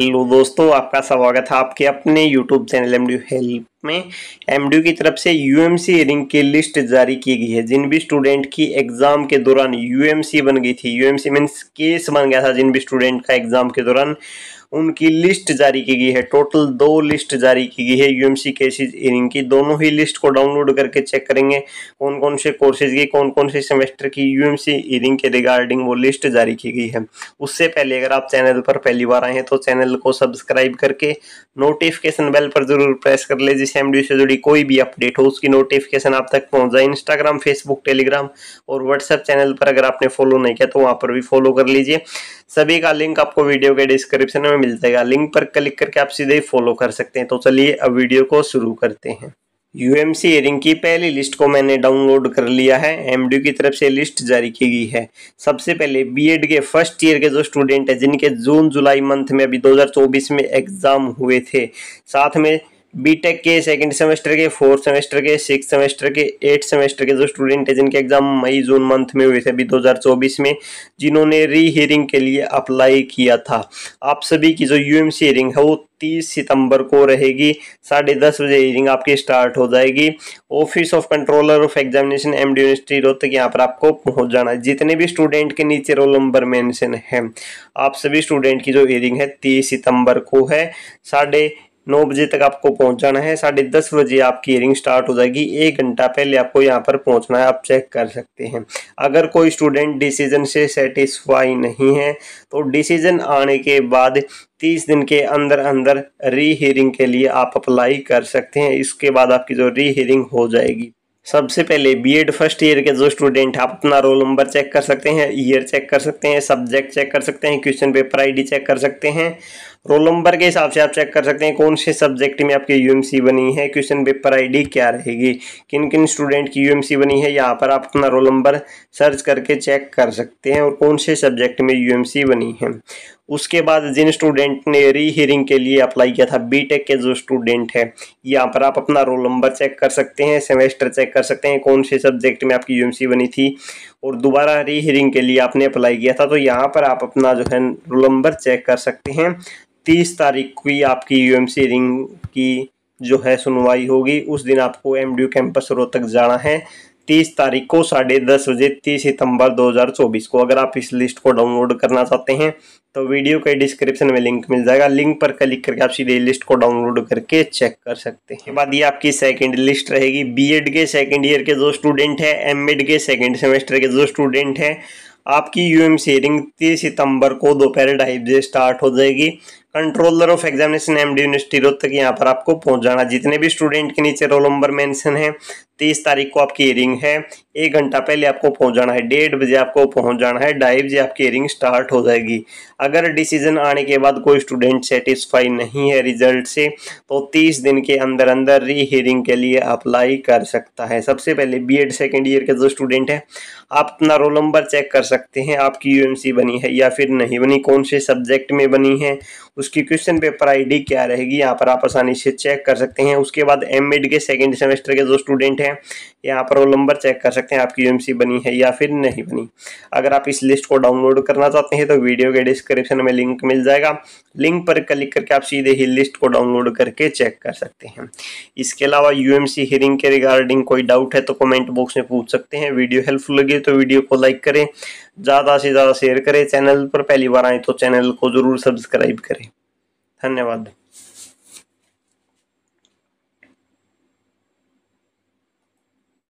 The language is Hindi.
हेलो दोस्तों आपका स्वागत है आपके अपने यूट्यूब चैनल एम हेल्प में एम की तरफ से यू एम रिंग की लिस्ट जारी की गई है जिन भी स्टूडेंट की एग्ज़ाम के दौरान यू बन गई थी यू एम मीन्स केस बन गया था जिन भी स्टूडेंट का एग्ज़ाम के दौरान उनकी लिस्ट जारी की गई है टोटल दो लिस्ट जारी की गई है यूएमसी केसेस इनकी दोनों ही लिस्ट को डाउनलोड करके चेक करेंगे कौन कौन से कोर्सेज की कौन कौन से सेमेस्टर की यूएमसी इरिंग के रिगार्डिंग वो लिस्ट जारी की गई है उससे पहले अगर आप चैनल पर पहली बार आए हैं तो चैनल को सब्सक्राइब करके नोटिफिकेशन बेल पर जरूर प्रेस कर ले जिससे एमडी से जुड़ी कोई भी अपडेट हो उसकी नोटिफिकेशन आप तक पहुंच जाए इंस्टाग्राम फेसबुक टेलीग्राम और व्हाट्सएप चैनल पर अगर आपने फॉलो नहीं किया तो वहाँ पर भी फॉलो कर लीजिए सभी का लिंक आपको वीडियो के डिस्क्रिप्शन में मिल जाएगा लिंक पर क्लिक करके आप सीधे ही फॉलो कर सकते हैं तो चलिए अब वीडियो को शुरू करते हैं यू एम सी एयरिंग की पहली लिस्ट को मैंने डाउनलोड कर लिया है एम डी की तरफ से लिस्ट जारी की गई है सबसे पहले बी एड के फर्स्ट ईयर के जो स्टूडेंट है जिनके जून जुलाई मंथ में अभी 2024 में एग्ज़ाम हुए थे साथ में बीटेक के सेकेंड सेमेस्टर के फोर्थ सेमेस्टर के सिक्स सेमेस्टर के एट सेमेस्टर के जो स्टूडेंट हैं जिनके एग्ज़ाम मई जून मंथ में हुए थे अभी 2024 में जिन्होंने री हियरिंग के लिए अप्लाई किया था आप सभी की जो यूएमसी हियरिंग है वो 30 सितंबर को रहेगी साढ़े दस बजे हियरिंग आपकी स्टार्ट हो जाएगी office of controller of examination M D university Rohtak यहाँ पर आपको पहुँच जाना है जितने भी स्टूडेंट के नीचे रोल नंबर मैंशन है आप सभी स्टूडेंट की जो हियरिंग है तीस सितंबर को है साढ़े नौ बजे तक आपको पहुंचाना है साढ़े दस बजे आपकी हियरिंग स्टार्ट हो जाएगी एक घंटा पहले आपको यहाँ पर पहुंचना है आप चेक कर सकते हैं अगर कोई स्टूडेंट डिसीजन से सेटिस्फाई नहीं है तो डिसीजन आने के बाद तीस दिन के अंदर अंदर री के लिए आप अप्लाई कर सकते हैं इसके बाद आपकी जो री हियरिंग हो जाएगी सबसे पहले बीएड फर्स्ट ईयर के जो स्टूडेंट आप अपना रोल नंबर चेक कर सकते हैं ईयर चेक कर सकते हैं सब्जेक्ट चेक कर सकते हैं क्वेश्चन पेपर आईडी चेक कर सकते हैं रोल नंबर के हिसाब से आप चेक कर सकते हैं कौन से सब्जेक्ट में आपकी यू बनी है क्वेश्चन पेपर आईडी क्या रहेगी किन किन स्टूडेंट की यू बनी है यहाँ पर आप अपना रोल नंबर सर्च करके चेक कर सकते हैं और कौन से सब्जेक्ट में यू बनी है उसके बाद जिन स्टूडेंट ने री हियरिंग के लिए अप्लाई किया था बीटेक के जो स्टूडेंट है यहाँ पर आप अपना रोल नंबर चेक कर सकते हैं सेमेस्टर चेक कर सकते हैं कौन से सब्जेक्ट में आपकी यूएमसी बनी थी और दोबारा री हियरिंग के लिए आपने अप्लाई किया था तो यहाँ पर आप अपना जो है रोल नंबर चेक कर सकते हैं तीस तारीख की आपकी यू रिंग की जो है सुनवाई होगी उस दिन आपको एमडीयू कैंपस रोहतक जाना है तीस तारीख को साढ़े दस बजे तीस सितंबर 2024 को अगर आप इस लिस्ट को डाउनलोड करना चाहते हैं तो वीडियो के डिस्क्रिप्शन में लिंक मिल जाएगा लिंक पर क्लिक करके आप सीधे लिस्ट को डाउनलोड करके चेक कर सकते हैं बाद ये आपकी सेकंड लिस्ट रहेगी बीएड के सेकंड ईयर के जो स्टूडेंट है एम के सेकेंड सेमेस्टर के जो स्टूडेंट हैं आपकी यू एम सेयरिंग तीस सितंबर को दोपहर ढाई बजे स्टार्ट हो जाएगी controller of examination M D university road तक यहाँ पर आपको पहुँच जाना जितने भी स्टूडेंट के नीचे रोल नंबर मैंशन है तीस तारीख को आपकी एयरिंग है एक घंटा पहले आपको पहुँच जाना है डेढ़ बजे आपको पहुँच जाना है ढाई बजे आपकी एयरिंग स्टार्ट हो जाएगी अगर डिसीजन आने के बाद कोई स्टूडेंट सेटिस्फाई नहीं है रिजल्ट से तो तीस दिन के अंदर अंदर री हेयरिंग के लिए अप्लाई कर सकता है सबसे पहले बी एड सेकेंड ईयर के जो स्टूडेंट हैं आप अपना रोल नंबर चेक कर सकते हैं आपकी यू बनी है या फिर नहीं बनी कौन से सब्जेक्ट में बनी है उसकी क्वेश्चन पेपर आईडी क्या रहेगी यहाँ पर आप आसानी से चेक कर सकते हैं उसके बाद एम के सेकेंड सेमेस्टर के जो स्टूडेंट हैं यहाँ पर वो नंबर चेक कर सकते हैं आपकी यूएमसी बनी है या फिर नहीं बनी अगर आप इस लिस्ट को डाउनलोड करना चाहते हैं तो वीडियो के डिस्क्रिप्शन में लिंक मिल जाएगा लिंक पर क्लिक करके आप सीधे ही लिस्ट को डाउनलोड करके चेक कर सकते हैं इसके अलावा यूएमसी हियरिंग के रिगार्डिंग कोई डाउट है तो कमेंट बॉक्स में पूछ सकते हैं वीडियो हेल्पफुल लगे तो वीडियो को लाइक करें ज़्यादा से ज़्यादा शेयर करें चैनल पर पहली बार आए तो चैनल को ज़रूर सब्सक्राइब करें धन्यवाद